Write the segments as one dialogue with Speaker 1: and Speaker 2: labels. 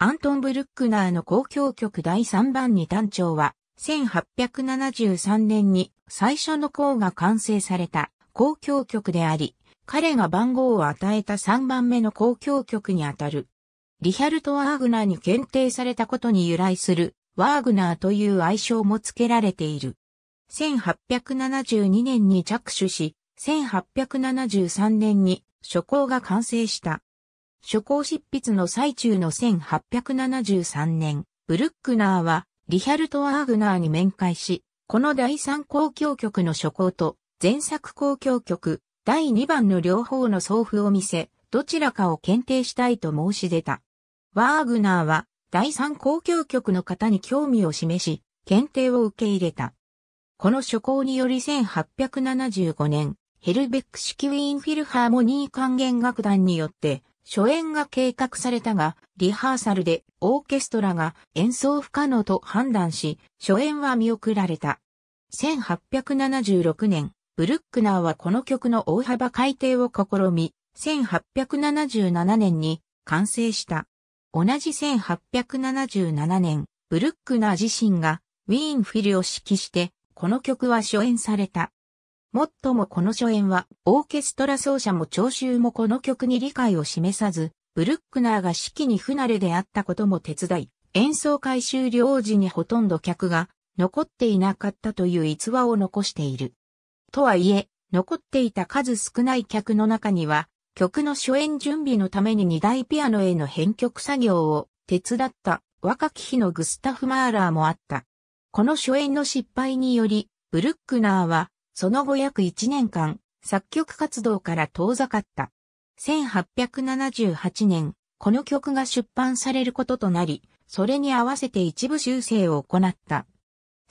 Speaker 1: アントン・ブルックナーの交響曲第3番に単調は、1873年に最初の項が完成された交響曲であり、彼が番号を与えた3番目の交響曲にあたる。リヒャルト・ワーグナーに検定されたことに由来する、ワーグナーという愛称も付けられている。1872年に着手し、1873年に初項が完成した。初稿執筆の最中の1873年、ブルックナーは、リヒャルト・ワーグナーに面会し、この第3公共局の初稿と、前作公共局、第2番の両方の送付を見せ、どちらかを検定したいと申し出た。ワーグナーは、第3公共局の方に興味を示し、検定を受け入れた。この初稿により1875年、ヘルベック式ウィーンフィルハーモニー管弦楽団によって初演が計画されたが、リハーサルでオーケストラが演奏不可能と判断し、初演は見送られた。1876年、ブルックナーはこの曲の大幅改定を試み、1877年に完成した。同じ1877年、ブルックナー自身がウィーンフィルを指揮して、この曲は初演された。もっともこの初演は、オーケストラ奏者も聴衆もこの曲に理解を示さず、ブルックナーが指揮に不慣れであったことも手伝い、演奏会終了時にほとんど客が残っていなかったという逸話を残している。とはいえ、残っていた数少ない客の中には、曲の初演準備のために二大ピアノへの編曲作業を手伝った若き日のグスタフ・マーラーもあった。この初演の失敗により、ブルックナーはその後約1年間、作曲活動から遠ざかった。1878年、この曲が出版されることとなり、それに合わせて一部修正を行った。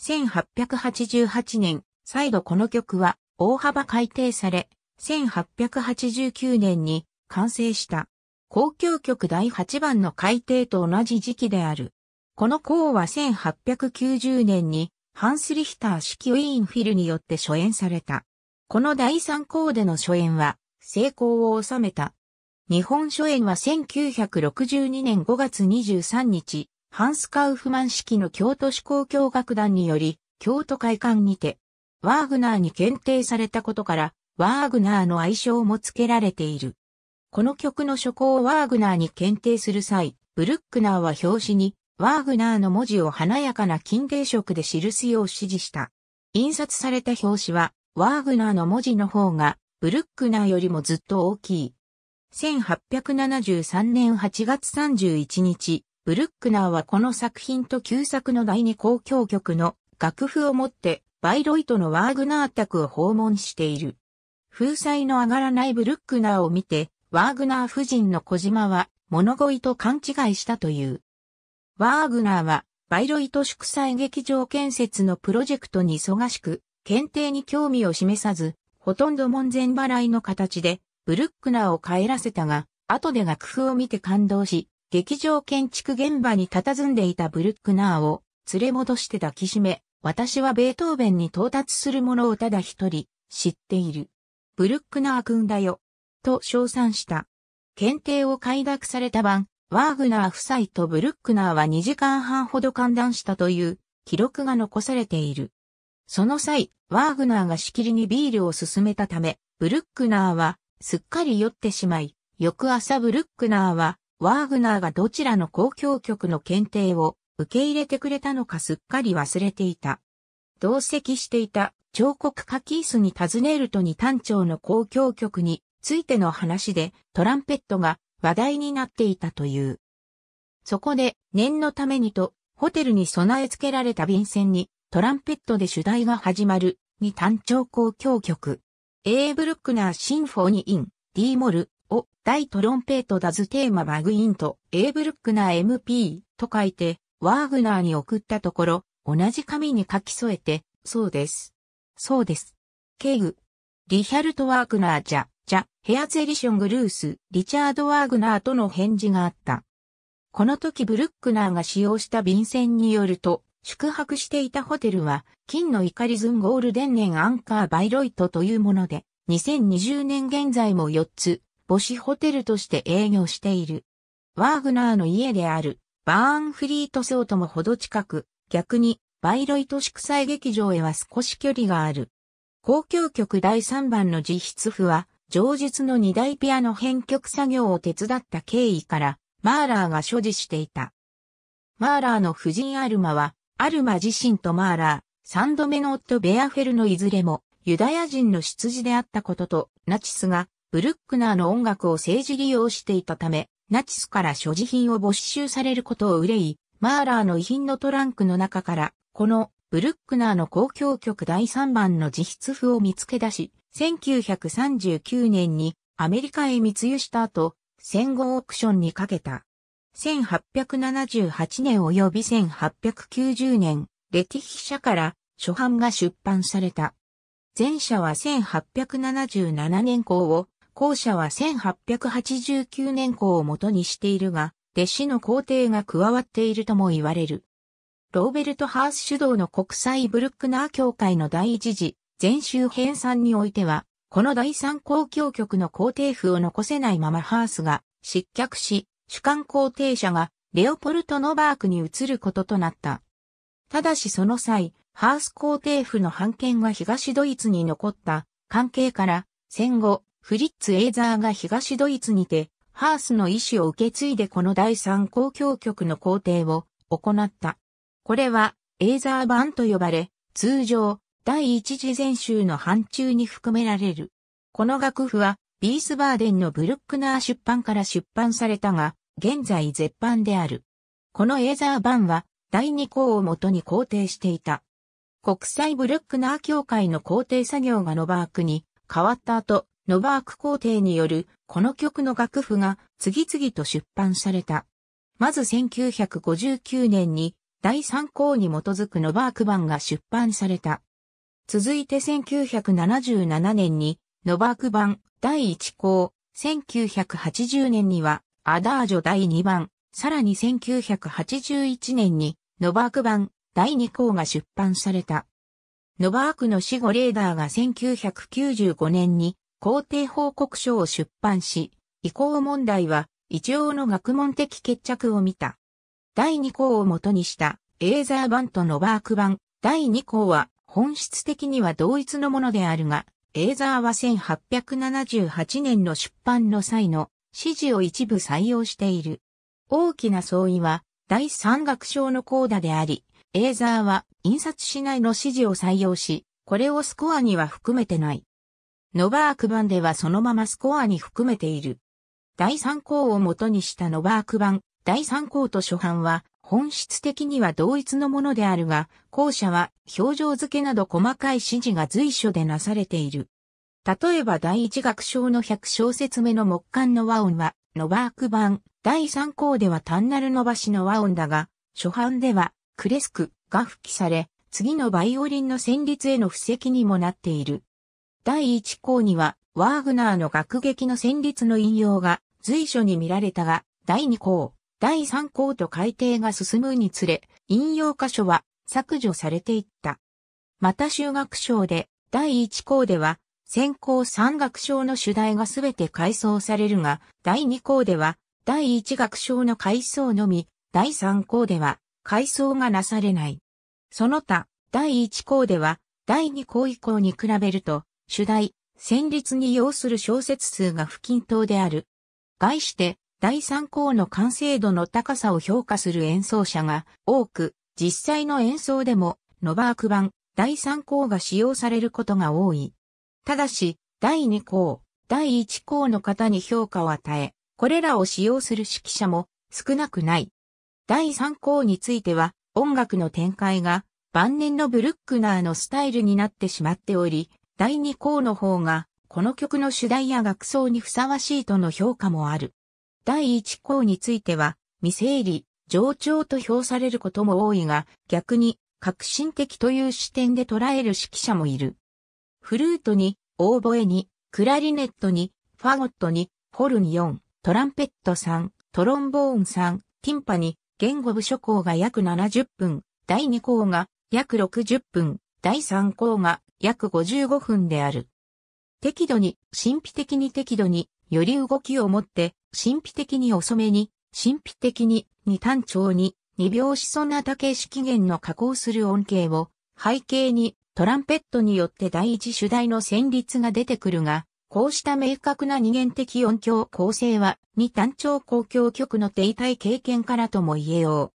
Speaker 1: 1888年、再度この曲は大幅改定され、1889年に完成した。交響曲第8番の改定と同じ時期である。この項は1890年にハンス・リヒター式ウィーンフィルによって初演された。この第3項での初演は成功を収めた。日本初演は1962年5月23日、ハンス・カウフマン式の京都市交響楽団により、京都会館にて、ワーグナーに検定されたことから、ワーグナーの愛称も付けられている。この曲の初行をワーグナーに検定する際、ブルックナーは表紙に、ワーグナーの文字を華やかな金芸色で記すよう指示した。印刷された表紙は、ワーグナーの文字の方が、ブルックナーよりもずっと大きい。1873年8月31日、ブルックナーはこの作品と旧作の第二交響曲の楽譜を持って、バイロイトのワーグナー宅を訪問している。風彩の上がらないブルックナーを見て、ワーグナー夫人の小島は物乞いと勘違いしたという。ワーグナーは、バイロイト祝祭劇場建設のプロジェクトに忙しく、検定に興味を示さず、ほとんど門前払いの形で、ブルックナーを帰らせたが、後で楽譜を見て感動し、劇場建築現場に佇んでいたブルックナーを連れ戻して抱きしめ、私はベートーベンに到達するものをただ一人知っている。ブルックナー君だよ。と称賛した。検定を快諾された晩、ワーグナー夫妻とブルックナーは2時間半ほど歓談したという記録が残されている。その際、ワーグナーがしきりにビールを勧めたため、ブルックナーはすっかり酔ってしまい、翌朝ブルックナーはワーグナーがどちらの公共局の検定を受け入れてくれたのかすっかり忘れていた。同席していた彫刻家キースに尋ねるとに単調の公共局についての話でトランペットが話題になっていたという。そこで念のためにとホテルに備え付けられた便箋にトランペットで主題が始まるに単調交響曲。エーブルックナーシンフォニーイン D モルを大トロンペットダズテーマバグインとエーブルックナー MP と書いてワーグナーに送ったところ同じ紙に書き添えてそうです。そうです。ケグ。リヒャルト・ワーグナーじゃ。ャ・ヘアツエリション・グルース、リチャード・ワーグナーとの返事があった。この時ブルックナーが使用した便箋によると、宿泊していたホテルは、金のイカリズンゴールデン年アンカーバイロイトというもので、2020年現在も4つ、母子ホテルとして営業している。ワーグナーの家である、バーンフリート層ともほど近く、逆に、バイロイト祝祭劇場へは少し距離がある。公共局第3番の実質譜は、上述の二大ピアノ編曲作業を手伝った経緯から、マーラーが所持していた。マーラーの夫人アルマは、アルマ自身とマーラー、三度目の夫ベアフェルのいずれも、ユダヤ人の出自であったことと、ナチスが、ブルックナーの音楽を政治利用していたため、ナチスから所持品を没収されることを憂い、マーラーの遺品のトランクの中から、このブルックナーの公共曲第3番の自筆譜を見つけ出し、1939年にアメリカへ密輸した後、戦後オークションにかけた。1878年及び1890年、レティヒ社から初版が出版された。前者は1877年校を、後者は1889年校を元にしているが、弟子の皇帝が加わっているとも言われる。ローベルト・ハース主導の国際ブルックナー協会の第一次全集編3においては、この第三公共局の皇帝府を残せないままハースが失脚し、主管皇帝者がレオポルト・ノバークに移ることとなった。ただしその際、ハース皇帝府の判権が東ドイツに残った関係から、戦後、フリッツ・エーザーが東ドイツにて、ハースの意思を受け継いでこの第三公共局の皇帝を行った。これは、エーザー版と呼ばれ、通常、第一次全集の範疇に含められる。この楽譜は、ビースバーデンのブルックナー出版から出版されたが、現在絶版である。このエーザー版は、第2項をもとに肯定していた。国際ブルックナー協会の肯定作業がノバークに変わった後、ノバーク肯定によるこの曲の楽譜が次々と出版された。まず1959年に第3項に基づくノバーク版が出版された。続いて1977年に、ノバーク版第1項、1980年には、アダージョ第2版、さらに1981年に、ノバーク版第2項が出版された。ノバークの死後レーダーが1995年に皇帝報告書を出版し、移行問題は一応の学問的決着を見た。第2項を元にしたエーザー版とノバーク版第2項は本質的には同一のものであるが、エーザーは1878年の出版の際の指示を一部採用している。大きな相違は第三楽章のコーダであり、エーザーは印刷しないの指示を採用し、これをスコアには含めてない。ノバーク版ではそのままスコアに含めている。第三項を元にしたノバーク版、第三項と初版は本質的には同一のものであるが、後者は表情付けなど細かい指示が随所でなされている。例えば第一楽章の100小節目の木管の和音は、ノバーク版、第3項では単なる伸ばしの和音だが、初版では、クレスクが付記され、次のバイオリンの旋律への布石にもなっている。第1項には、ワーグナーの楽劇の旋律の引用が随所に見られたが、第2項、第3項と改定が進むにつれ、引用箇所は削除されていった。また修学賞で、第1項では、先行三学賞の主題がすべて改装されるが、第2項では、第1学賞の改装のみ、第3項では、改装がなされない。その他、第1項では、第2項以降に比べると、主題、旋律に要する小説数が不均等である。概して、第3項の完成度の高さを評価する演奏者が多く、実際の演奏でも、ノバーク版、第3項が使用されることが多い。ただし、第2項、第1項の方に評価を与え、これらを使用する指揮者も少なくない。第3項については、音楽の展開が晩年のブルックナーのスタイルになってしまっており、第2項の方が、この曲の主題や楽奏にふさわしいとの評価もある。第1項については、未整理、上長と評されることも多いが、逆に、革新的という視点で捉える指揮者もいる。フルートに、オーボエに、クラリネットに、ファゴットに、ホルン4、トランペット3、トロンボーン3、ティンパに、言語部諸項が約70分、第2項が約60分、第3項が約55分である。適度に、神秘的に適度に、より動きをもって、神秘的に遅めに、神秘的に、二単調に、二拍子そんな竹式源の加工する音形を、背景に、トランペットによって第一主題の旋律が出てくるが、こうした明確な二元的音響構成は、二単調公共曲の停滞経験からとも言えよう。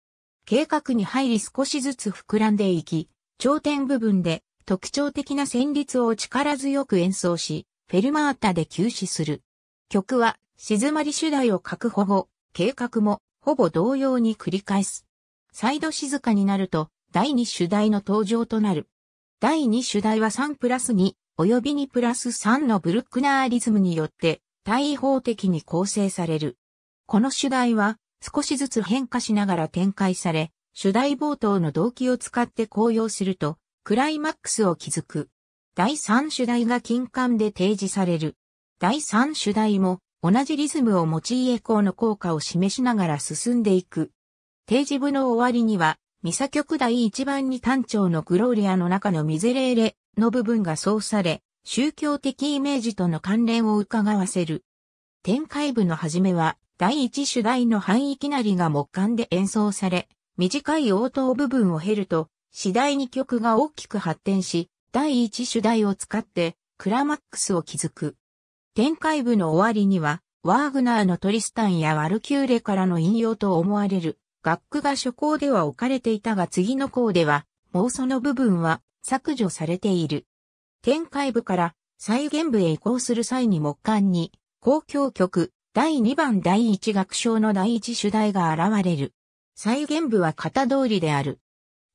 Speaker 1: 計画に入り少しずつ膨らんでいき、頂点部分で特徴的な旋律を力強く演奏し、フェルマータで休止する。曲は静まり主題を確保後、計画もほぼ同様に繰り返す。再度静かになると第2主題の登場となる。第2主題は3プラス2及び2プラス3のブルックナーリズムによって対法的に構成される。この主題は少しずつ変化しながら展開され、主題冒頭の動機を使って高揚すると、クライマックスを築く。第3主題が金管で提示される。第3主題も同じリズムを用いエコーの効果を示しながら進んでいく。定時部の終わりには、ミサ曲第1番に単調のグローリアの中のミゼレーレの部分がそうされ、宗教的イメージとの関連を伺わせる。展開部の始めは、第1主題の範囲きなりが木管で演奏され、短い応答部分を経ると、次第に曲が大きく発展し、第1主題を使って、クラマックスを築く。展開部の終わりには、ワーグナーのトリスタンやワルキューレからの引用と思われる楽句が初項では置かれていたが次の項では、もうその部分は削除されている。展開部から再現部へ移行する際に木管に、公共曲、第2番第1楽章の第1主題が現れる。再現部は型通りである。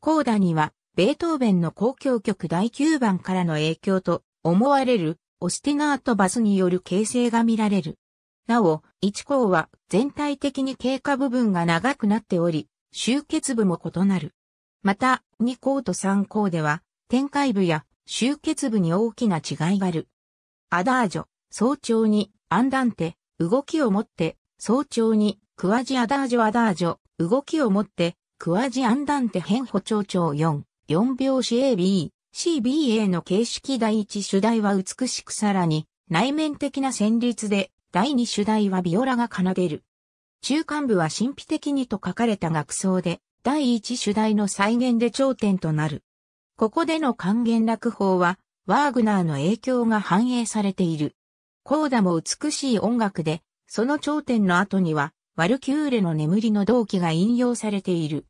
Speaker 1: コーダには、ベートーベンの公共曲第9番からの影響と思われるオスティナートバスによる形成が見られる。なお、一項は全体的に経過部分が長くなっており、集結部も異なる。また、二項と三項では、展開部や集結部に大きな違いがある。アダージョ、早朝に、アンダンテ、動きをもって、早朝に、クワジアダージョアダージョ、動きをもって、クワジアンダンテ変歩調長4、4拍子 AB、CBA の形式第1主題は美しくさらに内面的な旋律で第2主題はビオラが奏でる。中間部は神秘的にと書かれた楽奏で第1主題の再現で頂点となる。ここでの還元楽法はワーグナーの影響が反映されている。コーダも美しい音楽で、その頂点の後には、ワルキューレの眠りの動機が引用されている。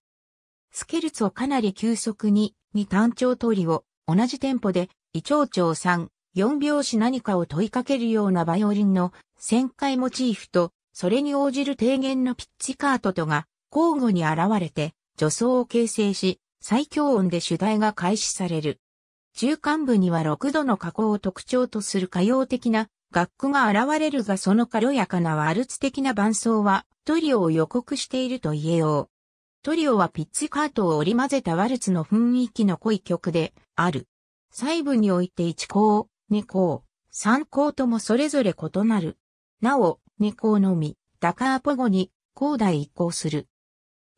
Speaker 1: スケルツをかなり急速に、に単調通りを同じテンポで、胃腸長ん、四拍子何かを問いかけるようなバイオリンの旋回モチーフと、それに応じる低減のピッチカートとが交互に現れて、助走を形成し、最強音で主題が開始される。中間部には6度の加工を特徴とする歌謡的な楽譜が現れるがその軽やかなワルツ的な伴奏はトリオを予告していると言えよう。トリオはピッチカートを織り交ぜたワルツの雰囲気の濃い曲で、ある。細部において1項、2項、3項ともそれぞれ異なる。なお、2項のみ、ダカーポ語に、高代一項する。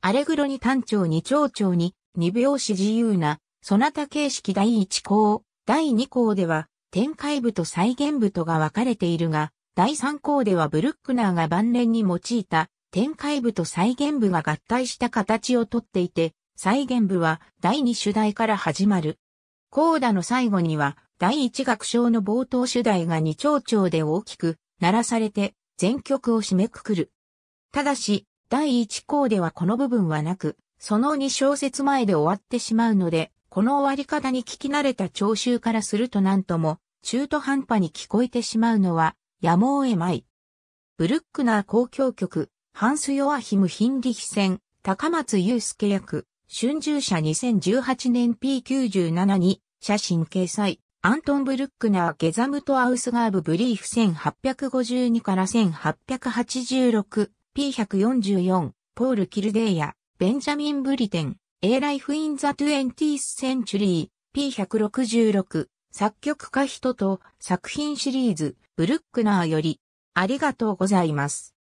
Speaker 1: アレグロに単調に長調に、二拍子自由な、そなた形式第1項、第2項では、展開部と再現部とが分かれているが、第3項ではブルックナーが晩年に用いた、展開部と再現部が合体した形をとっていて、再現部は第2主題から始まる。コーダの最後には、第一楽章の冒頭主題が二丁調で大きく、鳴らされて、全曲を締めくくる。ただし、第一項ではこの部分はなく、その二小節前で終わってしまうので、この終わり方に聞き慣れた聴衆からするとなんとも、中途半端に聞こえてしまうのは、やむを得まい。ブルックナー交響曲、ハンス・ヨアヒム・ヒンリヒ戦、高松祐介役、春秋社2018年 P97 に写真掲載。アントン・ブルックナー・ゲザムト・アウスガーブ・ブリーフ1852から1886、P144、ポール・キルデーヤ、ベンジャミン・ブリテン、A Life in the i e t h Century、P166、作曲家人と作品シリーズ、ブルックナーより、ありがとうございます。